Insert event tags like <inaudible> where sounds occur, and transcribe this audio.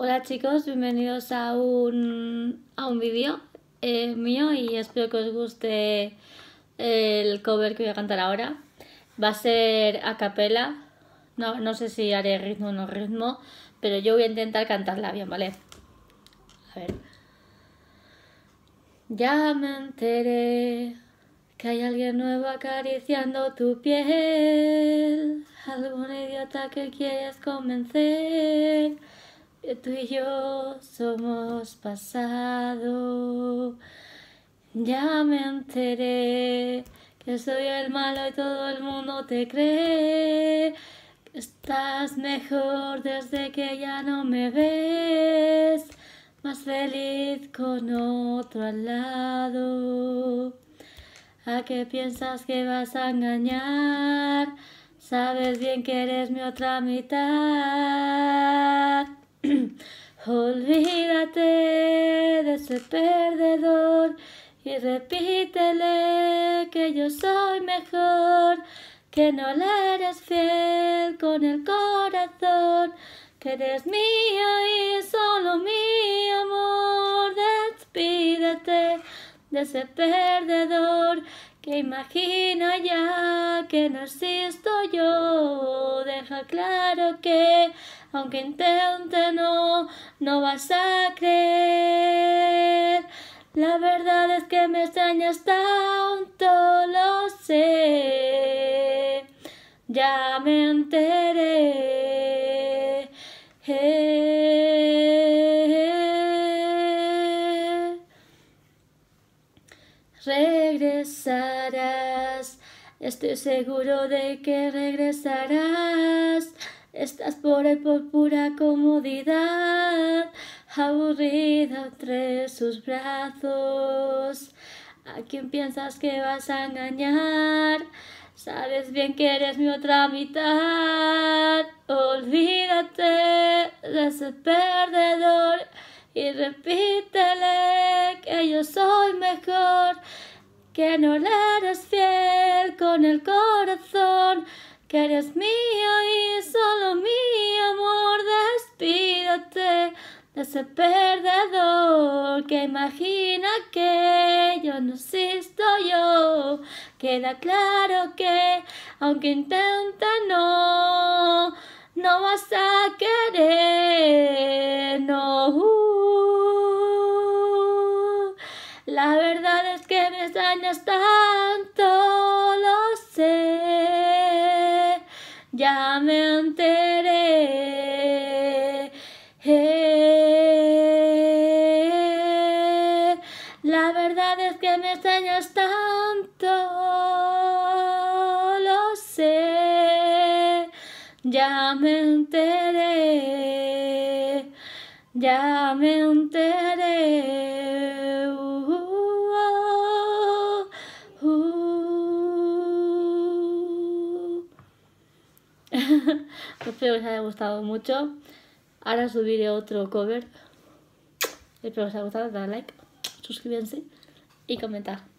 Hola chicos, bienvenidos a un, a un vídeo eh, mío y espero que os guste el cover que voy a cantar ahora. Va a ser a capela, no, no sé si haré ritmo o no ritmo, pero yo voy a intentar cantarla bien, ¿vale? A ver. Ya me enteré que hay alguien nuevo acariciando tu piel, algún idiota que quieres convencer que tú y yo somos pasado. Ya me enteré que soy el malo y todo el mundo te cree. Estás mejor desde que ya no me ves, más feliz con otro al lado. ¿A qué piensas que vas a engañar? Sabes bien que eres mi otra mitad. <clears throat> Olvídate de ese perdedor y repítele que yo soy mejor, que no le eres fiel con el corazón, que eres mío y solo mío. ese perdedor que imagina ya que no existo yo. Deja claro que, aunque intente no, no vas a creer. La verdad es que me extrañas tanto, lo sé. Ya me enteré. regresarás. Estoy seguro de que regresarás. Estás por el por pura comodidad, aburrida entre sus brazos. ¿A quién piensas que vas a engañar? Sabes bien que eres mi otra mitad. Olvídate de ese perdedor y repítele que yo soy mejor, que no le eres fiel con el corazón, que eres mío y solo mi amor, despídate de ese perdedor que imagina que yo no soy yo. Queda claro que, aunque intenta no, no vas a querer. La verdad es que me extrañas tanto, lo sé, ya me enteré. la verdad es que me extrañas tanto, lo sé, ya me enteré, ya me enteré. Espero <laughs> que os haya gustado mucho. Ahora subiré otro cover. Espero que os haya gustado. Dale like, suscríbanse y comentar.